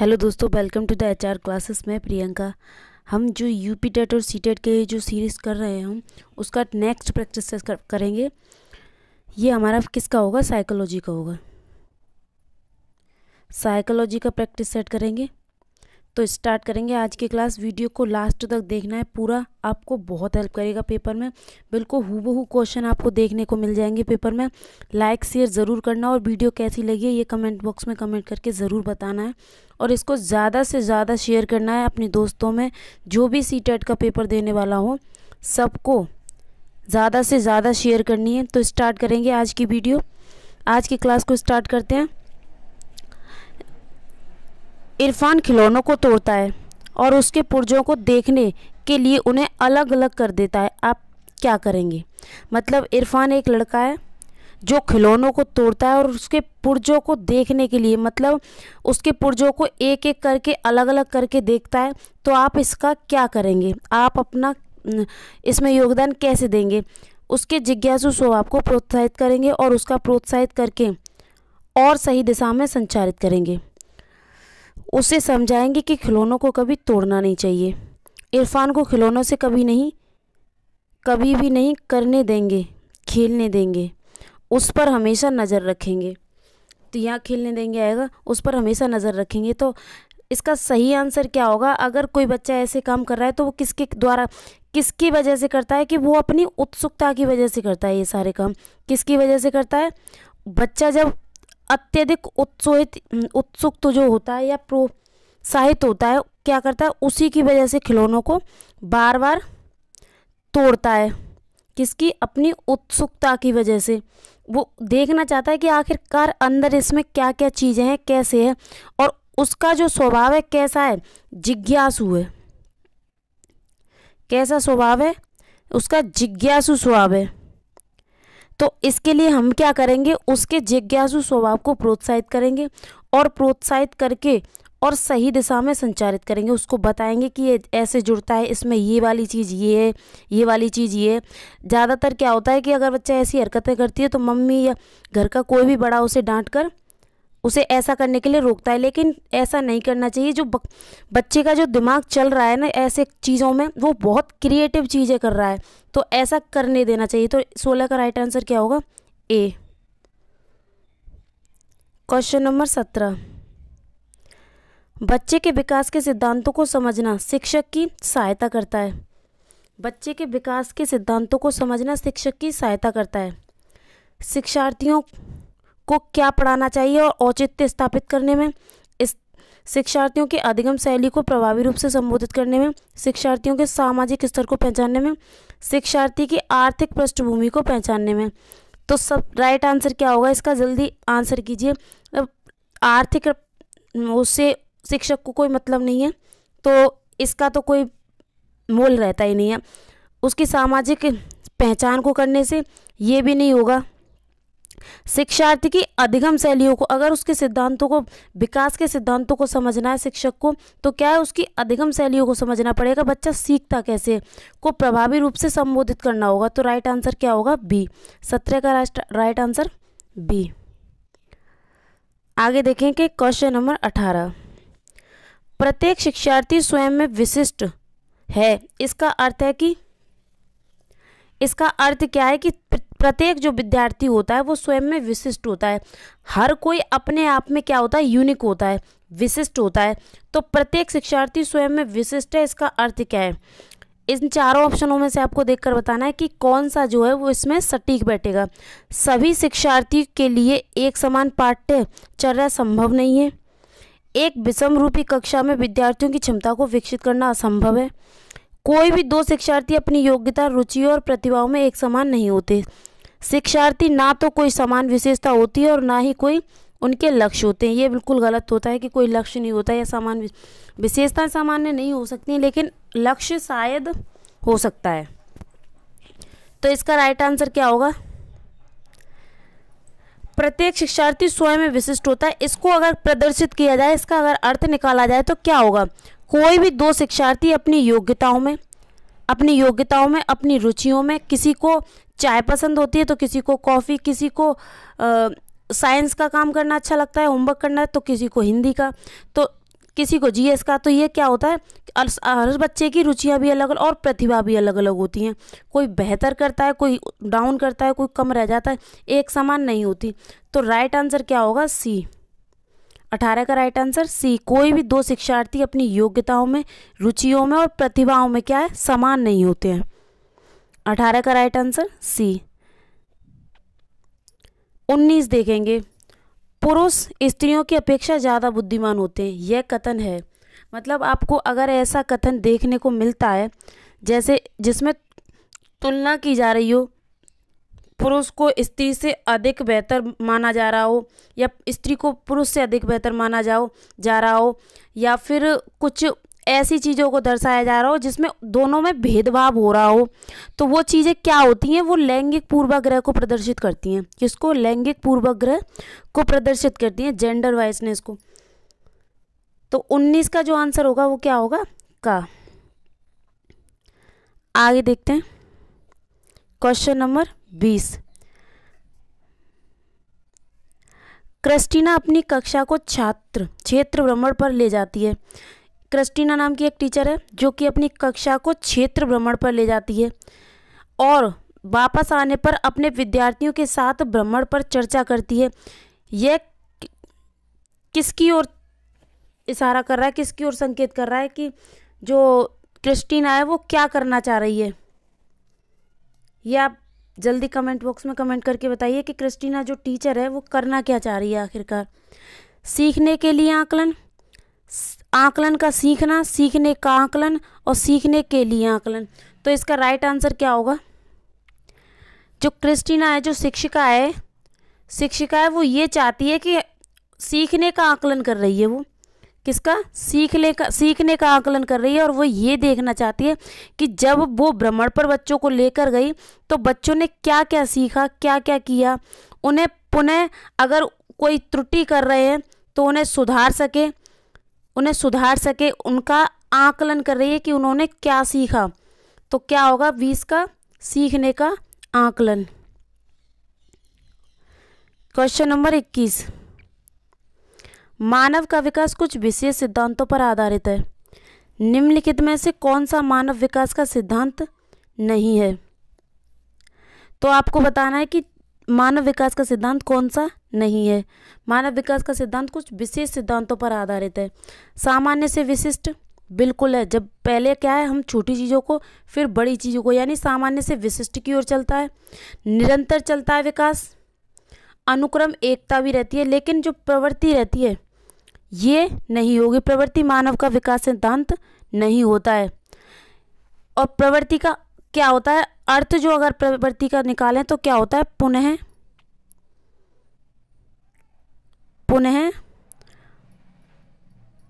hello दोस्तों welcome to the H R classes मैं प्रियंका हम जो यू पी टेट और सी टेट के जो सीरीज़ कर रहे हैं हम उसका नेक्स्ट प्रैक्टिस करेंगे ये हमारा किसका होगा साइकोलॉजी का होगा साइकोलॉजी का प्रैक्टिस सेट करेंगे तो स्टार्ट करेंगे आज की क्लास वीडियो को लास्ट तक देखना है पूरा आपको बहुत हेल्प करेगा पेपर में बिल्कुल बहू क्वेश्चन आपको देखने को मिल जाएंगे पेपर में लाइक शेयर ज़रूर करना और वीडियो कैसी लगी है ये कमेंट बॉक्स में कमेंट करके ज़रूर बताना है और इसको ज़्यादा से ज़्यादा शेयर करना है अपने दोस्तों में जो भी सी e का पेपर देने वाला हो सबको ज़्यादा से ज़्यादा शेयर करनी है तो स्टार्ट करेंगे आज की वीडियो आज की क्लास को स्टार्ट करते हैं इरफान खिलौनों को तोड़ता है और उसके पुर्जों को देखने के लिए उन्हें अलग अलग कर देता है आप क्या करेंगे मतलब इरफान एक लड़का है जो खिलौनों को तोड़ता है और उसके पुर्जों को देखने के लिए मतलब उसके पुर्जों को एक एक करके अलग अलग करके देखता है तो आप इसका क्या करेंगे आप अपना इसमें योगदान कैसे देंगे उसके जिज्ञासु स्वभाव को प्रोत्साहित करेंगे और उसका प्रोत्साहित करके और सही दिशा में संचालित करेंगे उसे समझाएंगे कि खिलौनों को कभी तोड़ना नहीं चाहिए इरफान को खिलौनों से कभी नहीं कभी भी नहीं करने देंगे खेलने देंगे उस पर हमेशा नज़र रखेंगे तो यहाँ खेलने देंगे आएगा उस पर हमेशा नज़र रखेंगे तो इसका सही आंसर क्या होगा अगर कोई बच्चा ऐसे काम कर रहा है तो वो किसके द्वारा किसकी वजह से करता है कि वो अपनी उत्सुकता की वजह से करता है ये सारे काम किसकी वजह से करता है बच्चा जब अत्यधिक उत्सुहित उत्सुक तो जो होता है या प्रोत्साहित होता है क्या करता है उसी की वजह से खिलौनों को बार बार तोड़ता है किसकी अपनी उत्सुकता की वजह से वो देखना चाहता है कि आखिरकार अंदर इसमें क्या क्या चीज़ें हैं कैसे हैं और उसका जो स्वभाव है कैसा है जिज्ञासु है कैसा स्वभाव है उसका जिज्ञासु स्वभाव है तो इसके लिए हम क्या करेंगे उसके जिज्ञासु स्वभाव को प्रोत्साहित करेंगे और प्रोत्साहित करके और सही दिशा में संचारित करेंगे उसको बताएंगे कि ये ऐसे जुड़ता है इसमें ये वाली चीज़ ये है ये वाली चीज़ ये है ज़्यादातर क्या होता है कि अगर बच्चा ऐसी हरकतें करती है तो मम्मी या घर का कोई भी बड़ा उसे डांट कर उसे ऐसा करने के लिए रोकता है लेकिन ऐसा नहीं करना चाहिए जो बच्चे का जो दिमाग चल रहा है ना ऐसे चीज़ों में वो बहुत क्रिएटिव चीज़ें कर रहा है तो ऐसा करने देना चाहिए तो सोलह का राइट आंसर क्या होगा ए क्वेश्चन नंबर सत्रह बच्चे के विकास के सिद्धांतों को समझना शिक्षक की सहायता करता है बच्चे के विकास के सिद्धांतों को समझना शिक्षक की सहायता करता है शिक्षार्थियों को क्या पढ़ाना चाहिए और औचित्य स्थापित करने में इस शिक्षार्थियों की अधिगम शैली को प्रभावी रूप से संबोधित करने में शिक्षार्थियों के सामाजिक स्तर को पहचानने में शिक्षार्थी की आर्थिक पृष्ठभूमि को पहचानने में तो सब राइट आंसर क्या होगा इसका जल्दी आंसर कीजिए आर्थिक उससे शिक्षक को कोई मतलब नहीं है तो इसका तो कोई मोल रहता ही नहीं है उसकी सामाजिक पहचान को करने से ये भी नहीं होगा शिक्षार्थी की अधिगम शैलियों को अगर उसके सिद्धांतों को विकास के सिद्धांतों को समझना है शिक्षक को तो क्या है उसकी अधिगम शैलियों को समझना पड़ेगा बच्चा सीखता कैसे को प्रभावी रूप से संबोधित करना होगा तो राइट आंसर क्या होगा बी सत्रह का राइट आंसर बी आगे देखें कि क्वेश्चन नंबर अठारह प्रत्येक शिक्षार्थी स्वयं में विशिष्ट है इसका अर्थ है कि इसका अर्थ क्या है कि प्रत्येक जो विद्यार्थी होता है वो स्वयं में विशिष्ट होता है हर कोई अपने आप में क्या होता है यूनिक होता है विशिष्ट होता है तो प्रत्येक शिक्षार्थी स्वयं में विशिष्ट है इसका अर्थ क्या है इन चारों ऑप्शनों में से आपको देखकर बताना है कि कौन सा जो है वो इसमें सटीक बैठेगा सभी शिक्षार्थी के लिए एक समान पाठ्यचर्या संभव नहीं है एक विषम रूपी कक्षा में विद्यार्थियों की क्षमता को विकसित करना असंभव है कोई भी दो शिक्षार्थी अपनी योग्यता रुचि और प्रतिभाओं में एक समान नहीं होते शिक्षार्थी ना तो कोई समान विशेषता होती है और ना ही कोई उनके लक्ष्य होते हैं ये बिल्कुल गलत होता है कि कोई लक्ष्य नहीं होता या समान विशेषताएं सामान्य नहीं हो सकती लेकिन लक्ष्य शायद हो सकता है तो इसका राइट आंसर क्या होगा प्रत्येक शिक्षार्थी स्वयं में विशिष्ट होता है इसको अगर प्रदर्शित किया जाए इसका अगर अर्थ निकाला जाए तो क्या होगा कोई भी दो शिक्षार्थी अपनी योग्यताओं में अपनी योग्यताओं में अपनी रुचियों में किसी को चाय पसंद होती है तो किसी को कॉफ़ी किसी को साइंस का काम करना अच्छा लगता है होमवर्क करना है तो किसी को हिंदी का तो किसी को जीएस का तो ये क्या होता है हर बच्चे की रुचियाँ भी अलग अलग और प्रतिभा भी अलग अलग होती हैं कोई बेहतर करता है कोई डाउन करता है कोई कम रह जाता है एक समान नहीं होती तो राइट आंसर क्या होगा सी अठारह का राइट आंसर सी कोई भी दो शिक्षार्थी अपनी योग्यताओं में रुचियों में और प्रतिभाओं में क्या है समान नहीं होते हैं अठारह का राइट आंसर सी उन्नीस देखेंगे पुरुष स्त्रियों की अपेक्षा ज़्यादा बुद्धिमान होते हैं यह कथन है मतलब आपको अगर ऐसा कथन देखने को मिलता है जैसे जिसमें तुलना की जा रही हो पुरुष को स्त्री से अधिक बेहतर माना जा रहा हो या स्त्री को पुरुष से अधिक बेहतर माना जाओ जा रहा हो या फिर कुछ ऐसी चीज़ों को दर्शाया जा रहा हो जिसमें दोनों में भेदभाव हो रहा हो तो वो चीज़ें क्या होती हैं वो लैंगिक पूर्वाग्रह को प्रदर्शित करती हैं किसको लैंगिक पूर्वाग्रह को प्रदर्शित करती हैं जेंडर वाइसनेस को तो 19 का जो आंसर होगा वो क्या होगा का आगे देखते हैं क्वेश्चन नंबर बीस क्रिस्टीना अपनी कक्षा को छात्र क्षेत्र भ्रमण पर ले जाती है क्रिस्टीना नाम की एक टीचर है जो कि अपनी कक्षा को क्षेत्र भ्रमण पर ले जाती है और वापस आने पर अपने विद्यार्थियों के साथ भ्रमण पर चर्चा करती है यह किसकी ओर इशारा कर रहा है किसकी ओर संकेत कर रहा है कि जो क्रिस्टीना है वो क्या करना चाह रही है यह आप जल्दी कमेंट बॉक्स में कमेंट करके बताइए कि क्रिस्टीना जो टीचर है वो करना क्या चाह रही है आखिरकार सीखने के लिए आकलन आकलन का सीखना सीखने का आकलन और सीखने के लिए आकलन तो इसका राइट आंसर क्या होगा जो क्रिस्टीना है जो शिक्षिका है शिक्षिका है वो ये चाहती है कि सीखने का आकलन कर रही है वो किसका सीखने का सीखने का आकलन कर रही है और वो ये देखना चाहती है कि जब वो भ्रमण पर बच्चों को लेकर गई तो बच्चों ने क्या क्या सीखा क्या क्या किया उन्हें पुनः अगर कोई त्रुटि कर रहे हैं तो उन्हें सुधार सके उन्हें सुधार सके उनका आकलन कर रही है कि उन्होंने क्या सीखा तो क्या होगा बीस का सीखने का आकलन क्वेश्चन नंबर इक्कीस मानव का विकास कुछ विशेष सिद्धांतों पर आधारित है निम्नलिखित में से कौन सा मानव विकास का सिद्धांत नहीं है तो आपको बताना है कि मानव विकास का सिद्धांत कौन सा नहीं है मानव विकास का सिद्धांत कुछ विशेष सिद्धांतों पर आधारित है सामान्य से विशिष्ट बिल्कुल है जब पहले क्या है हम छोटी चीज़ों को फिर बड़ी चीज़ों को यानी सामान्य से विशिष्ट की ओर चलता है निरंतर चलता है विकास अनुक्रम एकता भी रहती है लेकिन जो प्रवृत्ति रहती है ये नहीं होगी प्रवृत्ति मानव का विकास सिद्धांत नहीं होता है और प्रवृत्ति का क्या होता है अर्थ जो अगर प्रवृत्ति का निकालें तो क्या होता है पुनः पुनः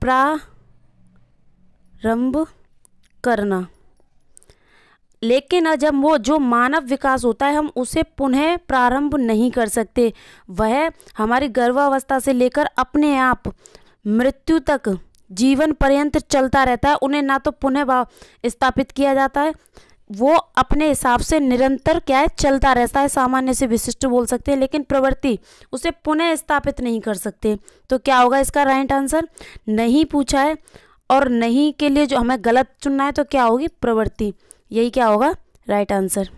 प्रारंभ करना लेकिन जब वो जो मानव विकास होता है हम उसे पुनः प्रारंभ नहीं कर सकते वह हमारी गर्भावस्था से लेकर अपने आप मृत्यु तक जीवन पर्यंत चलता रहता है उन्हें ना तो पुनः स्थापित किया जाता है वो अपने हिसाब से निरंतर क्या है चलता रहता है सामान्य से विशिष्ट बोल सकते हैं लेकिन प्रवृत्ति उसे पुनः स्थापित नहीं कर सकते तो क्या होगा इसका राइट आंसर नहीं पूछा है और नहीं के लिए जो हमें गलत चुनना है तो क्या होगी प्रवृत्ति यही क्या होगा राइट आंसर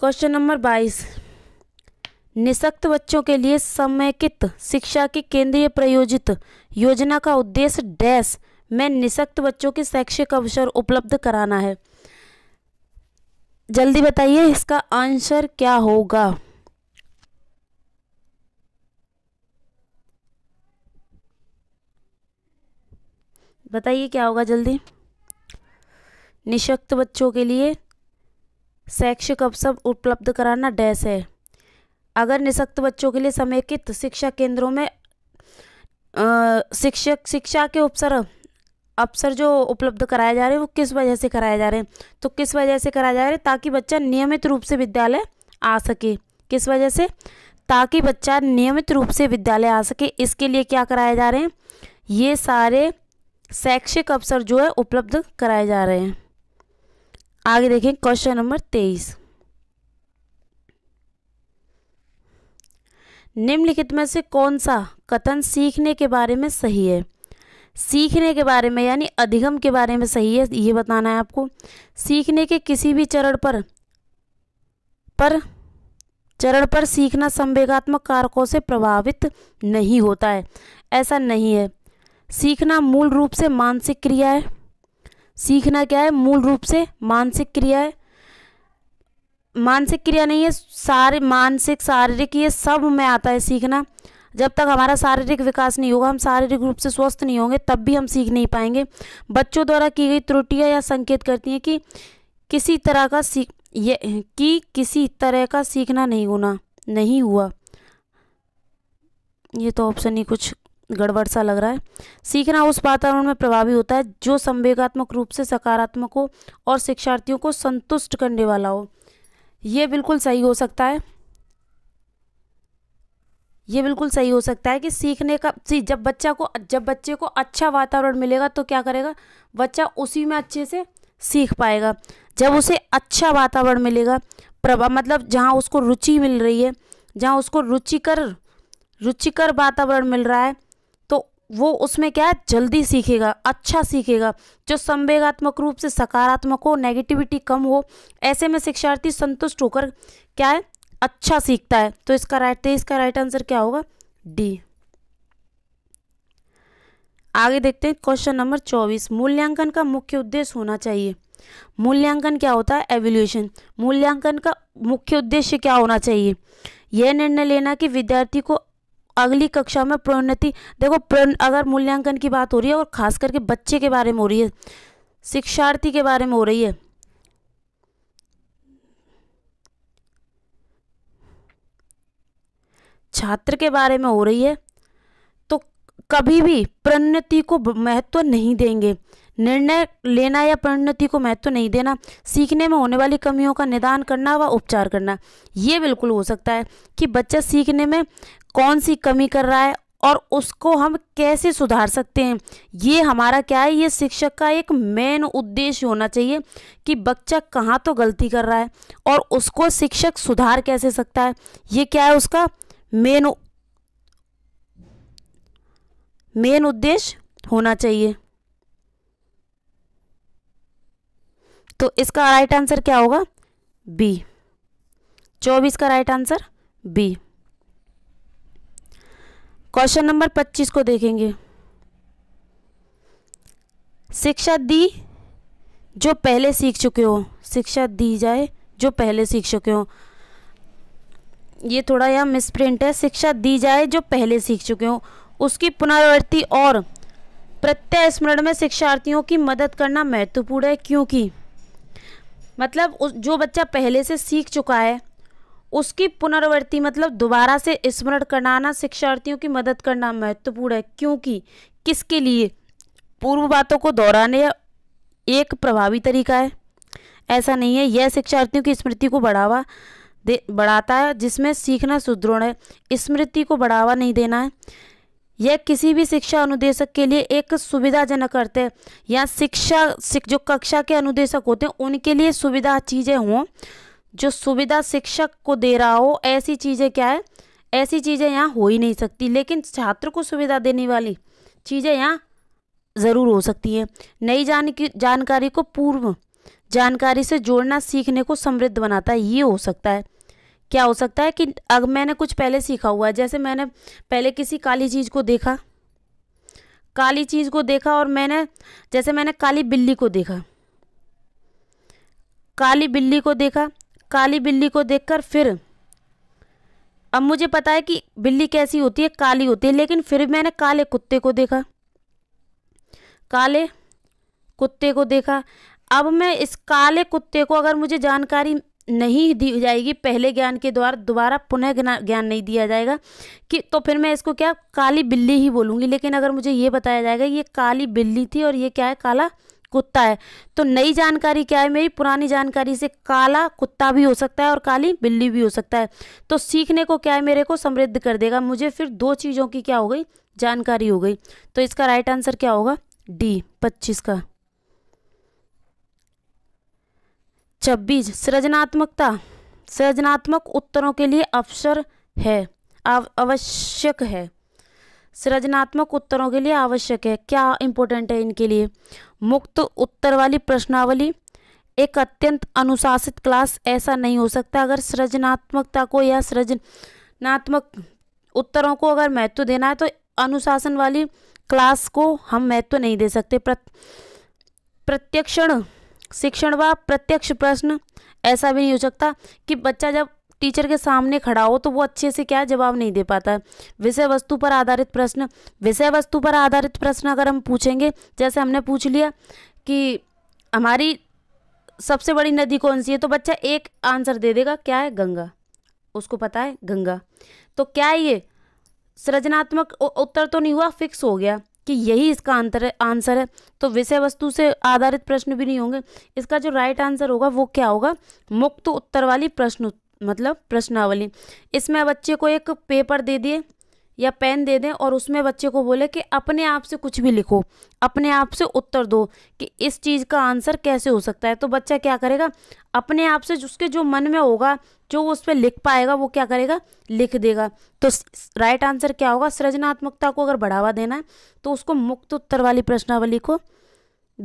क्वेश्चन नंबर बाईस निशक्त बच्चों के लिए समेकित शिक्षा की केंद्रीय प्रायोजित योजना का उद्देश्य डैश में निशक्त बच्चों के शैक्षिक अवसर उपलब्ध कराना है जल्दी बताइए इसका आंसर क्या होगा बताइए क्या होगा जल्दी निशक्त बच्चों के लिए शैक्षिक अवसर उपलब्ध कराना डैश है अगर निशक्त बच्चों के लिए समेकित शिक्षा केंद्रों में शिक्षक शिक्षा के अवसर अवसर जो उपलब्ध कराए जा रहे हैं वो किस वजह से कराए जा रहे हैं तो किस वजह से कराए जा रहे हैं ताकि बच्चा नियमित रूप से विद्यालय आ सके किस वजह से ताकि बच्चा नियमित रूप से विद्यालय आ सके इसके लिए क्या कराए जा रहे हैं ये सारे शैक्षिक अवसर जो है उपलब्ध कराए जा रहे हैं आगे देखें क्वेश्चन नंबर तेईस निम्नलिखित में से कौन सा कथन सीखने के बारे में सही है सीखने के बारे में यानी अधिगम के बारे में सही है ये बताना है आपको सीखने के किसी भी चरण पर पर चरण पर सीखना संवेगात्मक कारकों से प्रभावित नहीं होता है ऐसा नहीं है सीखना मूल रूप से मानसिक क्रिया है सीखना क्या है मूल रूप से मानसिक क्रिया है मानसिक क्रिया नहीं है सारे मानसिक शारीरिक ये सब में आता है सीखना जब तक हमारा शारीरिक विकास नहीं होगा हम शारीरिक रूप से स्वस्थ नहीं होंगे तब भी हम सीख नहीं पाएंगे बच्चों द्वारा की गई त्रुटियाँ या संकेत करती हैं कि किसी तरह का सीख ये कि किसी तरह का सीखना नहीं होना नहीं हुआ ये तो ऑप्शन ही कुछ गड़बड़ सा लग रहा है सीखना उस वातावरण में प्रभावी होता है जो संवेगात्मक रूप से सकारात्मक हो और शिक्षार्थियों को संतुष्ट करने वाला हो ये बिल्कुल सही हो सकता है ये बिल्कुल सही हो सकता है कि सीखने का सी जब बच्चा को जब बच्चे को अच्छा वातावरण मिलेगा तो क्या करेगा बच्चा उसी में अच्छे से सीख पाएगा जब उसे अच्छा वातावरण मिलेगा प्रभा मतलब जहाँ उसको रुचि मिल रही है जहाँ उसको रुचिकर रुचिकर वातावरण मिल रहा है वो उसमें क्या है जल्दी सीखेगा अच्छा सीखेगा जो संवेगात्मक रूप से सकारात्मक हो नेगेटिविटी कम हो ऐसे में शिक्षार्थी संतुष्ट होकर क्या है अच्छा सीखता है तो इसका राइट तो इसका राइट आंसर क्या होगा डी आगे देखते हैं क्वेश्चन नंबर चौबीस मूल्यांकन का मुख्य उद्देश्य होना चाहिए मूल्यांकन क्या होता है एवोल्यूशन मूल्यांकन का मुख्य उद्देश्य क्या होना चाहिए यह निर्णय लेना कि विद्यार्थी को अगली कक्षा में प्रोन्नति देखो अगर मूल्यांकन की बात हो रही है और खास करके बच्चे के बारे में हो रही है शिक्षार्थी के बारे में हो रही है छात्र के बारे में हो रही है तो कभी भी प्रोन्नति को महत्व नहीं देंगे निर्णय लेना या प्रोन्नति को महत्व नहीं देना सीखने में होने वाली कमियों का निदान करना व उपचार करना ये बिल्कुल हो सकता है कि बच्चा सीखने में कौन सी कमी कर रहा है और उसको हम कैसे सुधार सकते हैं ये हमारा क्या है ये शिक्षक का एक मेन उद्देश्य होना चाहिए कि बच्चा कहाँ तो गलती कर रहा है और उसको शिक्षक सुधार कैसे सकता है ये क्या है उसका मेन मेन उद्देश्य होना चाहिए तो इसका राइट आंसर क्या होगा बी चौबीस का right answer B question number पच्चीस को देखेंगे शिक्षा दी जो पहले सीख चुके हो शिक्षा दी जाए जो पहले सीख चुके हो ये थोड़ा यहाँ मिसप्रिंट है शिक्षा दी जाए जो पहले सीख चुके हो उसकी पुनरावृत्ति और प्रत्यास्मरण में शिक्षार्थियों की मदद करना महत्वपूर्ण है क्योंकि मतलब उस जो बच्चा पहले से सीख चुका है उसकी पुनरावृत्ति मतलब दोबारा से स्मरण कराना शिक्षार्थियों की मदद करना महत्वपूर्ण है क्योंकि किसके लिए पूर्व बातों को दोहराने एक प्रभावी तरीका है ऐसा नहीं है यह शिक्षार्थियों की स्मृति को बढ़ावा दे बढ़ाता है जिसमें सीखना सुदृढ़ है स्मृति को बढ़ावा नहीं देना है यह किसी भी शिक्षा अनुदेशक के लिए एक सुविधाजनक अर्थ है या शिक्षा जो कक्षा के अनुदेशक होते हैं उनके लिए सुविधा चीज़ें हों जो सुविधा शिक्षक को दे रहा हो ऐसी चीज़ें क्या है ऐसी चीज़ें यहाँ हो ही नहीं सकती लेकिन छात्र को सुविधा देने वाली चीज़ें यहाँ ज़रूर हो सकती है नई जान जानकारी को पूर्व जानकारी से जोड़ना सीखने को समृद्ध बनाता है ये हो सकता है क्या हो सकता है कि अब मैंने कुछ पहले सीखा हुआ है जैसे मैंने पहले किसी काली चीज़ को देखा काली चीज़ को देखा और मैंने जैसे मैंने काली बिल्ली को देखा काली बिल्ली को देखा काली बिल्ली को देखकर फिर अब मुझे पता है कि बिल्ली कैसी होती है काली होती है लेकिन फिर मैंने काले कुत्ते को देखा काले कुत्ते को देखा अब मैं इस काले कुत्ते को अगर मुझे जानकारी नहीं दी जाएगी पहले ज्ञान के द्वारा दोबारा पुनः ज्ञान नहीं दिया जाएगा कि तो फिर मैं इसको क्या काली बिल्ली ही बोलूँगी लेकिन अगर मुझे ये बताया जाएगा ये काली बिल्ली थी और ये क्या है काला कुत्ता है तो नई जानकारी क्या है मेरी पुरानी जानकारी से काला कुत्ता भी हो सकता है और काली बिल्ली भी हो सकता है तो सीखने को क्या है मेरे को समृद्ध कर देगा मुझे फिर दो चीज़ों की क्या हो गई जानकारी हो गई तो इसका राइट आंसर क्या होगा डी पच्चीस का छब्बीस सृजनात्मकता सृजनात्मक उत्तरों के लिए अवसर है आवश्यक है सृजनात्मक उत्तरों के लिए आवश्यक है क्या इंपॉर्टेंट है इनके लिए मुक्त उत्तर वाली प्रश्नावली एक अत्यंत अनुशासित क्लास ऐसा नहीं हो सकता अगर सृजनात्मकता को या सृजनात्मक उत्तरों को अगर महत्व देना है तो अनुशासन वाली क्लास को हम महत्व नहीं दे सकते प्रत्यक्षण शिक्षण व प्रत्यक्ष प्रश्न ऐसा भी नहीं हो सकता कि बच्चा जब टीचर के सामने खड़ा हो तो वो अच्छे से क्या जवाब नहीं दे पाता विषय वस्तु पर आधारित प्रश्न विषय वस्तु पर आधारित प्रश्न अगर हम पूछेंगे जैसे हमने पूछ लिया कि हमारी सबसे बड़ी नदी कौन सी है तो बच्चा एक आंसर दे देगा क्या है गंगा उसको पता है गंगा तो क्या ये सृजनात्मक उत्तर तो नहीं हुआ फिक्स हो गया कि यही इसका आंतर है आंसर है तो विषय वस्तु से आधारित प्रश्न भी नहीं होंगे इसका जो राइट आंसर होगा वो क्या होगा मुक्त उत्तर वाली प्रश्न मतलब प्रश्नावली इसमें बच्चे को एक पेपर दे दिए या पेन दे दें और उसमें बच्चे को बोले कि अपने आप से कुछ भी लिखो अपने आप से उत्तर दो कि इस चीज़ का आंसर कैसे हो सकता है तो बच्चा क्या करेगा अपने आप से उसके जो मन में होगा जो उस पर लिख पाएगा वो क्या करेगा लिख देगा तो राइट आंसर क्या होगा सृजनात्मकता को अगर बढ़ावा देना है तो उसको मुक्त उत्तर वाली प्रश्नावली को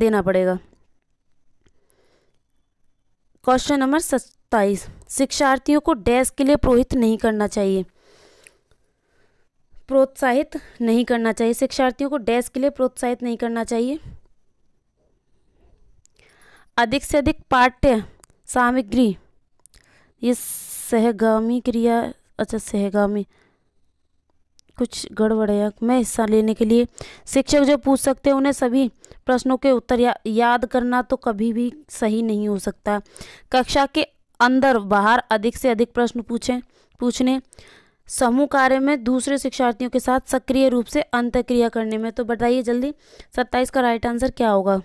देना पड़ेगा क्वेश्चन नंबर सत्ताईस शिक्षार्थियों को डेस्क के लिए प्रोहित नहीं करना चाहिए प्रोत्साहित नहीं करना चाहिए शिक्षार्थियों को डैश के लिए प्रोत्साहित नहीं करना चाहिए अधिक से अधिक पाठ्य सामग्री ये सहगामी क्रिया अच्छा सहगामी कुछ गड़बड़ है में हिस्सा लेने के लिए शिक्षक जो पूछ सकते हैं उन्हें सभी प्रश्नों के उत्तर या, याद करना तो कभी भी सही नहीं हो सकता कक्षा के अंदर बाहर अधिक से अधिक प्रश्न पूछें पूछने समूह कार्य में दूसरे शिक्षार्थियों के साथ सक्रिय रूप से क्रिया करने में तो बताइए जल्दी सत्ताईस का राइट आंसर क्या होगा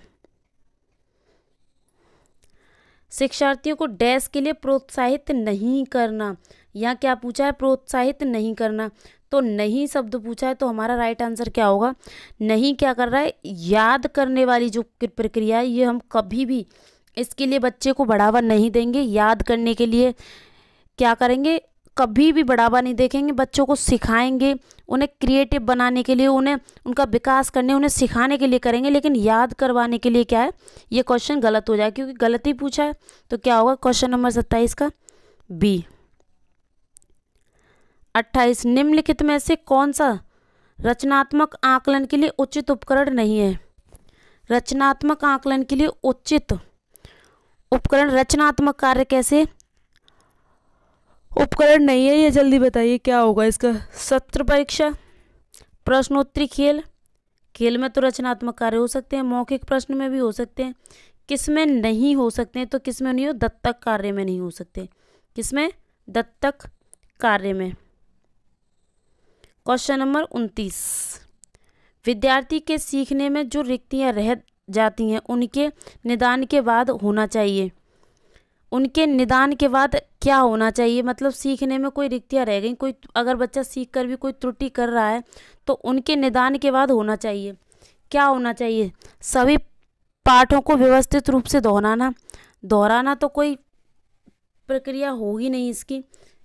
शिक्षार्थियों को डैश के लिए प्रोत्साहित नहीं करना यहाँ क्या पूछा है प्रोत्साहित नहीं करना तो नहीं शब्द पूछा है तो हमारा राइट आंसर क्या होगा नहीं क्या कर रहा है याद करने वाली जो प्रक्रिया है ये हम कभी भी इसके लिए बच्चे को बढ़ावा नहीं देंगे याद करने के लिए क्या करेंगे कभी भी बढ़ावा नहीं देखेंगे बच्चों को सिखाएंगे उन्हें क्रिएटिव बनाने के लिए उन्हें उनका विकास करने उन्हें सिखाने के लिए करेंगे लेकिन याद करवाने के लिए क्या है ये क्वेश्चन गलत हो जाए क्योंकि गलत ही पूछा है तो क्या होगा क्वेश्चन नंबर सत्ताईस का बी अट्ठाईस निम्नलिखित में से कौन सा रचनात्मक आकलन के लिए उचित उपकरण नहीं है रचनात्मक आकलन के लिए उचित उपकरण रचनात्मक कार्य कैसे उपकरण नहीं है ये जल्दी बताइए क्या होगा इसका सत्र परीक्षा प्रश्नोत्तरी खेल खेल में तो रचनात्मक कार्य हो सकते हैं मौखिक प्रश्न में भी हो सकते हैं किस में नहीं हो सकते हैं तो किस में नहीं हो दत्तक कार्य में नहीं हो सकते किस में दत्तक कार्य में क्वेश्चन नंबर उनतीस विद्यार्थी के सीखने में जो रिक्तियाँ रह जाती हैं उनके निदान के बाद होना चाहिए उनके निदान के बाद क्या होना चाहिए मतलब सीखने में कोई रिक्तियाँ रह गई कोई अगर बच्चा सीख कर भी कोई त्रुटि कर रहा है तो उनके निदान के बाद होना चाहिए क्या होना चाहिए सभी पाठों को व्यवस्थित रूप से दोहराना दोहराना तो कोई प्रक्रिया होगी नहीं इसकी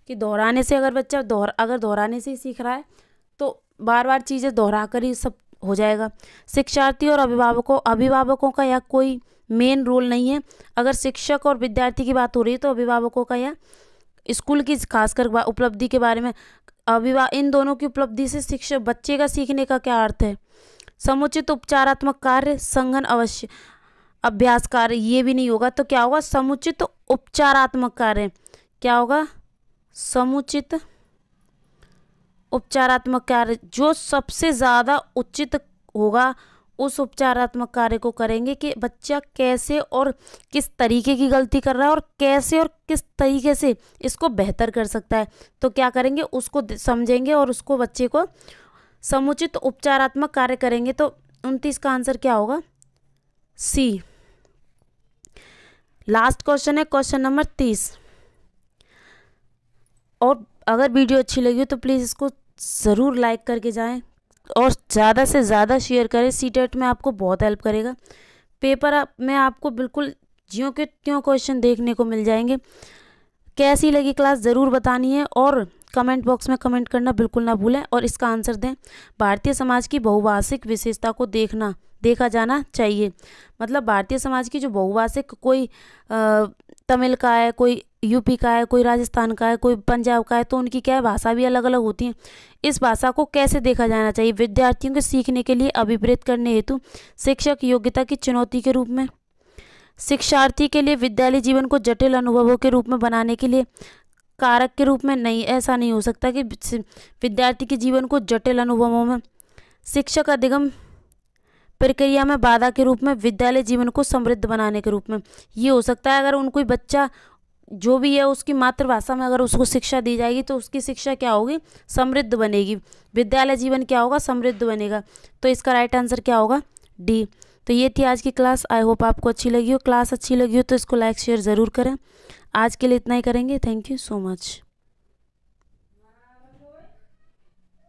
कि दोहराने से अगर बच्चा दोहरा अगर दोहराने से ही सीख रहा है तो बार बार चीज़ें दोहरा कर ही सब हो जाएगा शिक्षार्थी और अभिभावकों अभिभावकों का यह कोई मेन रोल नहीं है अगर शिक्षक और विद्यार्थी की बात हो रही है तो अभिभावकों का यह स्कूल की खासकर उपलब्धि के बारे में अभिभा इन दोनों की उपलब्धि से शिक्षक बच्चे का सीखने का क्या अर्थ है समुचित उपचारात्मक कार्य संघन अवश्य अभ्यास कार्य ये भी नहीं होगा तो क्या होगा समुचित उपचारात्मक कार्य क्या होगा समुचित उपचारात्मक कार्य जो सबसे ज़्यादा उचित होगा उस उपचारात्मक कार्य को करेंगे कि बच्चा कैसे और किस तरीके की गलती कर रहा है और कैसे और किस तरीके से इसको बेहतर कर सकता है तो क्या करेंगे उसको समझेंगे और उसको बच्चे को समुचित उपचारात्मक कार्य करेंगे तो उनतीस का आंसर क्या होगा सी लास्ट क्वेश्चन है क्वेश्चन नंबर तीस और अगर वीडियो अच्छी लगी हो तो प्लीज़ इसको ज़रूर लाइक करके जाएं और ज़्यादा से ज़्यादा शेयर करें सी टेट e में आपको बहुत हेल्प करेगा पेपर आप, में आपको बिल्कुल ज्यों के त्यों क्वेश्चन देखने को मिल जाएंगे कैसी लगी क्लास ज़रूर बतानी है और कमेंट बॉक्स में कमेंट करना बिल्कुल ना भूलें और इसका आंसर दें भारतीय समाज की बहुभाषिक विशेषता को देखना देखा जाना चाहिए मतलब भारतीय समाज की जो बहुभाषिक कोई तमिल का है कोई यूपी का है कोई राजस्थान का है कोई पंजाब का है तो उनकी क्या भाषा भी अलग अलग होती है इस भाषा को कैसे देखा जाना चाहिए विद्यार्थियों के सीखने के लिए अभिप्रेत करने हेतु शिक्षक योग्यता की चुनौती के रूप में शिक्षार्थी के लिए विद्यालय जीवन को जटिल अनुभवों के रूप में बनाने के लिए कारक के रूप में नहीं ऐसा नहीं हो सकता कि विद्यार्थी के जीवन को जटिल अनुभवों में शिक्षक अधिगम प्रक्रिया में बाधा के रूप में विद्यालय जीवन को समृद्ध बनाने के रूप में ये हो सकता है अगर उन कोई बच्चा जो भी है उसकी मातृभाषा में अगर उसको शिक्षा दी जाएगी तो उसकी शिक्षा क्या होगी समृद्ध बनेगी विद्यालय जीवन क्या होगा समृद्ध बनेगा तो इसका राइट आंसर क्या होगा डी तो ये थी आज की क्लास आई होप आपको अच्छी लगी हो क्लास अच्छी लगी हो तो इसको लाइक शेयर ज़रूर करें आज के लिए इतना ही करेंगे थैंक यू सो मच